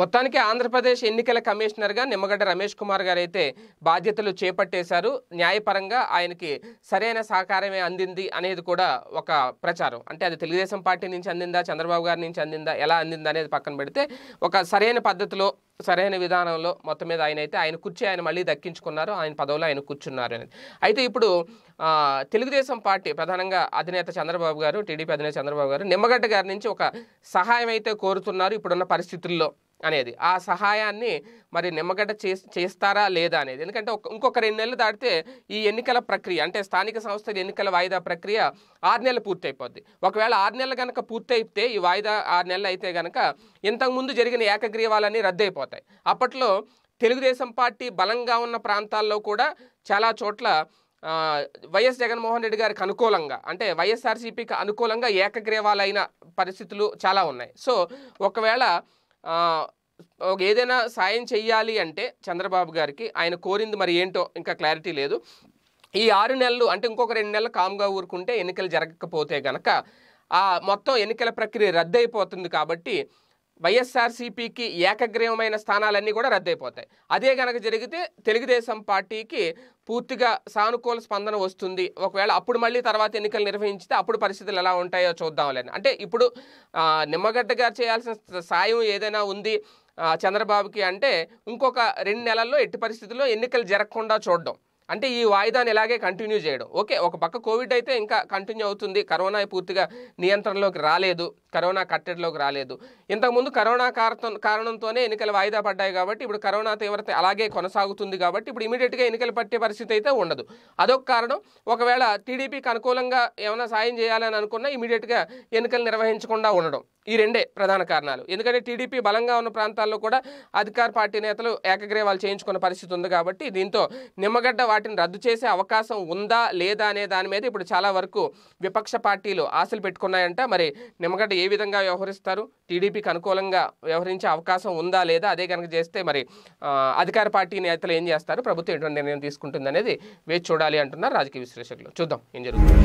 మొత్తానికి ఆంధ్రప్రదేశ్ ఎన్నికల కమిషనర్గా నిమ్మగడ్డ రమేష్ కుమార్ గారు అయితే బాధ్యతలు చేపట్టేశారు న్యాయపరంగా ఆయనకి సరైన సహకారమే అందింది అనేది కూడా ఒక ప్రచారం అంటే అది తెలుగుదేశం పార్టీ నుంచి అందిందా చంద్రబాబు గారి నుంచి అందిందా ఎలా అందిందా అనేది పక్కన పెడితే ఒక సరైన పద్ధతిలో సరైన విధానంలో మొత్తం మీద ఆయన అయితే ఆయన కుర్చీ ఆయన మళ్ళీ దక్కించుకున్నారు ఆయన పదవిలో ఆయన కూర్చున్నారు అనేది అయితే ఇప్పుడు తెలుగుదేశం పార్టీ ప్రధానంగా అధినేత చంద్రబాబు గారు టీడీపీ అధినేత చంద్రబాబు గారు నిమ్మగడ్డ గారి నుంచి ఒక సహాయం అయితే కోరుతున్నారు ఇప్పుడున్న పరిస్థితుల్లో అనేది ఆ సహాయాన్ని మరి నిమ్మగడ్డ చేస్తారా లేదా అనేది ఎందుకంటే ఇంకొక రెండు నెలలు దాటితే ఈ ఎన్నికల ప్రక్రియ అంటే స్థానిక సంస్థల ఎన్నికల వాయిదా ప్రక్రియ ఆరు నెలలు పూర్తయిపోద్ది ఒకవేళ ఆరు నెలలు కనుక పూర్తయితే ఈ వాయిదా ఆరు నెలలు అయితే కనుక ఇంతకుముందు జరిగిన ఏకగ్రీవాలన్నీ రద్దయిపోతాయి అప్పట్లో తెలుగుదేశం పార్టీ బలంగా ఉన్న ప్రాంతాల్లో కూడా చాలా చోట్ల వైఎస్ జగన్మోహన్ రెడ్డి గారికి అనుకూలంగా అంటే వైఎస్ఆర్సీపీకి అనుకూలంగా ఏకగ్రీవాలైన పరిస్థితులు చాలా ఉన్నాయి సో ఒకవేళ ఏదైనా సాయం చేయాలి అంటే చంద్రబాబు గారికి ఆయన కోరింది మరి ఏంటో ఇంకా క్లారిటీ లేదు ఈ ఆరు నెలలు అంటే ఇంకొక రెండు నెలలు కామ్గా ఊరుకుంటే ఎన్నికలు జరగకపోతే గనక ఆ మొత్తం ఎన్నికల ప్రక్రియ రద్దయిపోతుంది కాబట్టి వైఎస్ఆర్సీపీకి ఏకగ్రీవమైన స్థానాలన్నీ కూడా రద్దయిపోతాయి అదే కనుక జరిగితే తెలుగుదేశం పార్టీకి పూర్తిగా సానుకూల స్పందన వస్తుంది ఒకవేళ అప్పుడు మళ్ళీ తర్వాత ఎన్నికలు నిర్వహించితే అప్పుడు పరిస్థితులు ఎలా ఉంటాయో చూద్దాంలేని అంటే ఇప్పుడు నిమ్మగడ్డ గారు చేయాల్సిన సాయం ఏదైనా ఉంది చంద్రబాబుకి అంటే ఇంకొక రెండు నెలల్లో ఎట్టి పరిస్థితుల్లో ఎన్నికలు జరగకుండా చూడడం అంటే ఈ వాయిదాని ఇలాగే కంటిన్యూ చేయడం ఓకే ఒక పక్క కోవిడ్ అయితే ఇంకా కంటిన్యూ అవుతుంది కరోనా పూర్తిగా నియంత్రణలోకి రాలేదు కరోనా కట్టడిలోకి రాలేదు ఇంతకుముందు కరోనా కారణం కారణంతోనే ఎన్నికలు వాయిదా పడ్డాయి కాబట్టి ఇప్పుడు కరోనా తీవ్రత అలాగే కొనసాగుతుంది కాబట్టి ఇప్పుడు ఇమీడియట్గా ఎన్నికలు పట్టే పరిస్థితి అయితే ఉండదు అదొక కారణం ఒకవేళ టీడీపీకి అనుకూలంగా ఏమైనా సాయం చేయాలని అనుకున్నా ఇమీడియట్గా ఎన్నికలు నిర్వహించకుండా ఉండడం ఈ రెండే ప్రధాన కారణాలు ఎందుకంటే టీడీపీ బలంగా ఉన్న ప్రాంతాల్లో కూడా అధికార పార్టీ నేతలు ఏకగ్రీవాలు చేయించుకున్న పరిస్థితి ఉంది కాబట్టి దీంతో నిమ్మగడ్డ వాటిని రద్దు చేసే అవకాశం ఉందా లేదా అనే దాని మీద ఇప్పుడు చాలా వరకు విపక్ష పార్టీలు ఆశలు పెట్టుకున్నాయంట మరి నిమ్మగడ్డ ఏ విధంగా వ్యవహరిస్తారు టీడీపీకి అనుకూలంగా వ్యవహరించే అవకాశం ఉందా లేదా అదే కనుక చేస్తే మరి అధికార పార్టీ నేతలు ఏం చేస్తారు ప్రభుత్వం ఎటువంటి నిర్ణయం తీసుకుంటుంది అనేది వేచి చూడాలి అంటున్నారు రాజకీయ విశ్లేషకులు చూద్దాం ఏం జరుగుతుంది